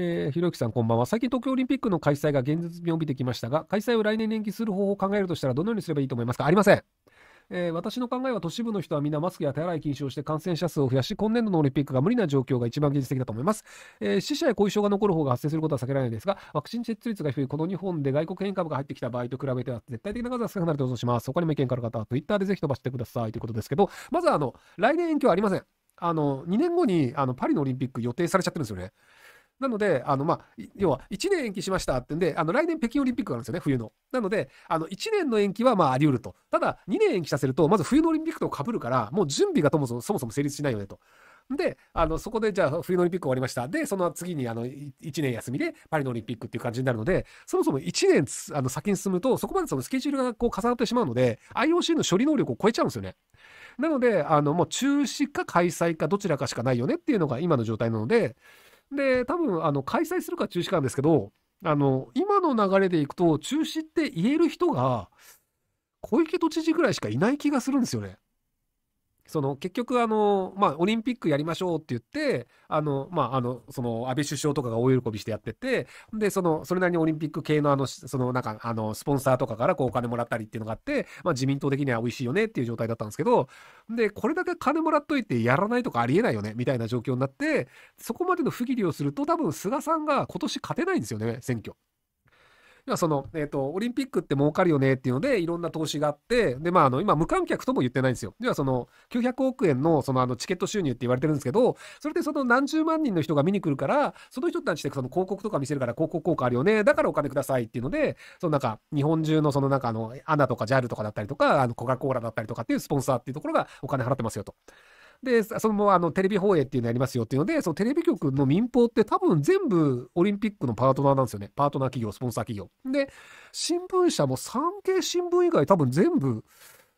えー、ひろゆきさんこんばんは。最近東京オリンピックの開催が現実味を帯びてきましたが、開催を来年延期する方法を考えるとしたらどのようにすればいいと思いますかありません。えー、私の考えは都市部の人はみんなマスクや手洗い禁止をして感染者数を増やし、今年度のオリンピックが無理な状況が一番現実的だと思います。えー、死者や後遺症が残る方が発生することは避けられないですが、ワクチン接種率が低いこの日本で外国変異株が入ってきた場合と比べては絶対的な数は少なくなると予想します。他にも意見がある方は Twitter でぜひ飛ばしてくださいということですけど、まずあの、来年延期はありません。あの、2年後にあのパリのオリンピック予定されちゃってるんですよね。なので、あの、まあ、要は1年延期しましたってんで、あの、来年北京オリンピックがあるんですよね、冬の。なので、あの、1年の延期はまああり得ると。ただ、2年延期させると、まず冬のオリンピックとかぶるから、もう準備がともそもそも成立しないよねと。で、あの、そこでじゃあ冬のオリンピック終わりました。で、その次にあの、1年休みでパリのオリンピックっていう感じになるので、そもそも1年あの先に進むと、そこまでそのスケジュールがこう重なってしまうので、IOC の処理能力を超えちゃうんですよね。なので、あの、もう中止か開催かどちらかしかないよねっていうのが今の状態なので、で、多分、あの、開催するか中止かなんですけど、あの、今の流れでいくと、中止って言える人が、小池都知事ぐらいしかいない気がするんですよね。その結局あの、まあ、オリンピックやりましょうって言って、あの、まあ、あの、その安倍首相とかが大喜びしてやってて、で、その、それなりにオリンピック系のあの、その、なんか、あの、スポンサーとかからこうお金もらったりっていうのがあって、まあ、自民党的には美味しいよねっていう状態だったんですけど、で、これだけ金もらっといてやらないとかありえないよね、みたいな状況になって、そこまでの不義理をすると多分菅さんが今年勝てないんですよね、選挙。今その、えっ、ー、と、オリンピックって儲かるよねっていうので、いろんな投資があって、で、まあ、あの、今、無観客とも言ってないんですよ。ではその、900億円の、その、あの、チケット収入って言われてるんですけど、それでその何十万人の人が見に来るから、その人たちでその広告とか見せるから広告効果あるよね、だからお金くださいっていうので、そのなんか、日本中のそのなんかあの、アナとか JAL とかだったりとか、あの、コカ・コーラだったりとかっていうスポンサーっていうところがお金払ってますよと。で、そのあのテレビ放映っていうのやりますよっていうので、そのテレビ局の民放って多分全部オリンピックのパートナーなんですよね。パートナー企業、スポンサー企業。で、新聞社も産経新聞以外多分全部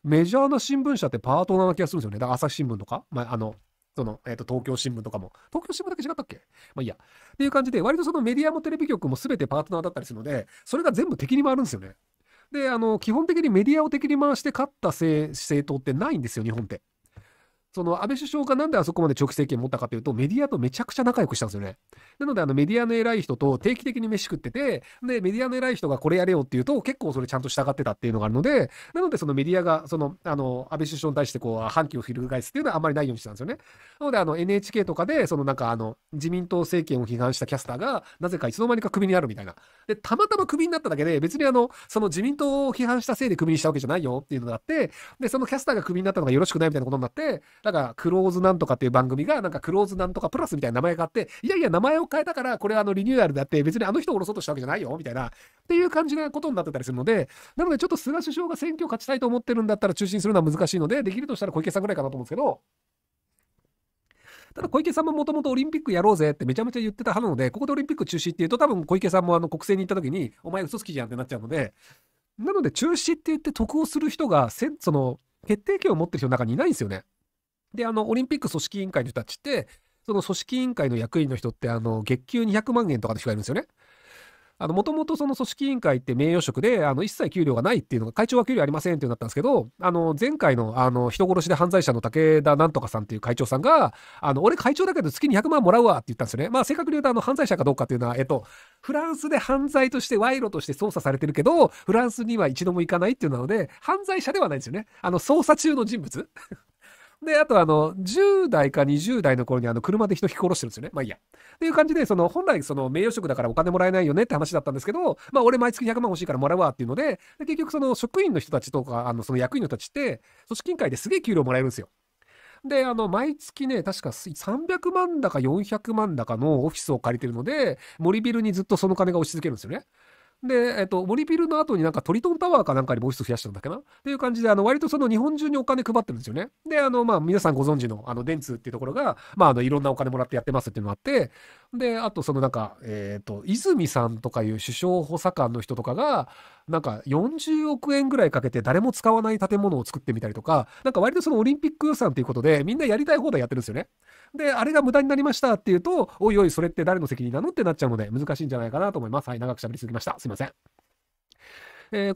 メジャーな新聞社ってパートナーな気がするんですよね。だから朝日新聞とか、まあ、あの、その、えっ、ー、と、東京新聞とかも。東京新聞だけ違ったっけまあいいや。っていう感じで、割とそのメディアもテレビ局も全てパートナーだったりするので、それが全部敵に回るんですよね。で、あの、基本的にメディアを敵に回して勝った政党ってないんですよ、日本って。その安倍首相がなんであそこまで長期政権持ったかというと、メディアとめちゃくちゃ仲良くしたんですよね。なので、あのメディアの偉い人と定期的に飯食ってて、で、メディアの偉い人がこれやれよっていうと、結構それちゃんと従ってたっていうのがあるので、なので、そのメディアが、その、あの、安倍首相に対してこう、反旗を翻すっていうのはあんまりないようにしてたんですよね。なので、あの、NHK とかで、そのなんか、あの、自民党政権を批判したキャスターが、なぜかいつの間にかクビになるみたいな。で、たまたまクビになっただけで、別にあの、その自民党を批判したせいでクビにしたわけじゃないよっていうのがあって、で、そのキャスターがクビになったのがよろしくないみたいなことになって、なんか、クローズなんとかっていう番組が、なんか、クローズなんとかプラスみたいな名前があって、いやいや、名前を変えたから、これあの、リニューアルであって、別にあの人を下ろそうとしたわけじゃないよ、みたいな、っていう感じなことになってたりするので、なので、ちょっと菅首相が選挙勝ちたいと思ってるんだったら中心するのは難しいので、できるとしたら小池さんぐらいかなと思うんですけど、ただ小池さんももともとオリンピックやろうぜってめちゃめちゃ言ってた派なので、ここでオリンピック中止っていうと多分小池さんもあの国政に行った時に、お前嘘つきじゃんってなっちゃうので、なので中止って言って得をする人がせ、その、決定権を持ってる人の中にいないんですよね。で、あの、オリンピック組織委員会の人たちって、その組織委員会の役員の人って、あの、月給200万円とかで人がいるんですよね。あの、もともとその組織委員会って名誉職で、あの、一切給料がないっていうのが、会長は給料ありませんっていうのだったんですけど、あの、前回の、あの、人殺しで犯罪者の武田なんとかさんっていう会長さんが、あの、俺会長だけど月200万もらうわって言ったんですよね。まあ、正確に言うと、あの、犯罪者かどうかっていうのは、えっと、フランスで犯罪として賄賂として捜査されてるけど、フランスには一度も行かないっていうので、犯罪者ではないんですよね。あの、捜査中の人物で、あとあの、10代か20代の頃にあの、車で人引き殺してるんですよね。まあいいや。っていう感じで、その、本来その、名誉職だからお金もらえないよねって話だったんですけど、まあ俺毎月100万欲しいからもらうわっていうので、で結局その、職員の人たちとか、あの、その役員の人たちって、組織委員会ですげえ給料もらえるんですよ。で、あの、毎月ね、確か300万だか400万だかのオフィスを借りてるので、森ビルにずっとその金が押し続けるんですよね。で、えっと、森ビルの後になんかトリトンタワーかなんかにもう一つ増やしたんだっけなっていう感じで、あの、割とその日本中にお金配ってるんですよね。で、あの、まあ、皆さんご存知の、あの、電通っていうところが、まあ、あの、いろんなお金もらってやってますっていうのがあって、で、あと、そのなんか、えっ、ー、と、泉さんとかいう首相補佐官の人とかが、なんか40億円ぐらいかけて誰も使わない建物を作ってみたりとか、なんか割とそのオリンピック予算ということで、みんなやりたい放題やってるんですよね。で、あれが無駄になりましたっていうと、おいおい、それって誰の責任なのってなっちゃうので、難しいんじゃないかなと思います。はい、長く喋りすぎました。すいません。えー